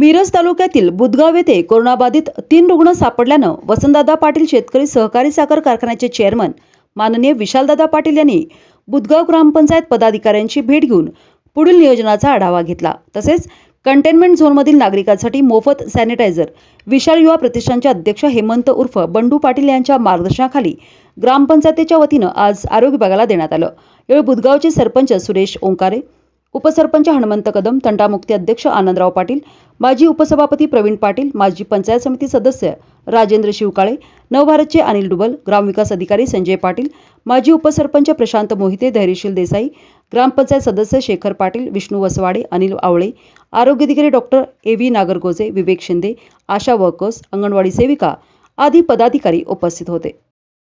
मिरज तालुक्यातील बुदगाव येथे कोरोनाबाधित तीन रुग्ण सापडल्यानं वसंतदादा पाटील शेतकरी सहकारी साखर कारखान्याचे चेअरमन माननीय विशालदादा पाटील यांनी बुधगाव ग्रामपंचायत पदाधिकाऱ्यांची भेट घेऊन पुढील नियोजनाचा आढावा घेतला तसेच कंटेनमेंट झोनमधील नागरिकांसाठी मोफत सॅनिटायझर विशाल युवा प्रतिष्ठानचे अध्यक्ष हेमंत उर्फ बंडू पाटील यांच्या मार्गदर्शनाखाली ग्रामपंचायतीच्या वतीनं आज आरोग्य विभागाला देण्यात आलं यावेळी बुदगावचे सरपंच सुरेश ओंकारे उपसरपंच हनुमंत कदम तंडामुक्ती अध्यक्ष आनंदराव पाटील माजी उपसभापती प्रवीण पाटील माजी पंचायत समिती सदस्य राजेंद्र शिवकाळे नवभारतचे अनिल डुबल ग्रामविकास अधिकारी संजय पाटील माजी उपसरपंच प्रशांत मोहिते धैर्यशील देसाई ग्रामपंचायत सदस्य शेखर पाटील विष्णू वसवाडे अनिल आवळे आरोग्य अधिकारी doctor A V Nagargoje Vivek Shinde ASHA workers anganwadi सेविका आदी पदाधिकारी उपस्थित होते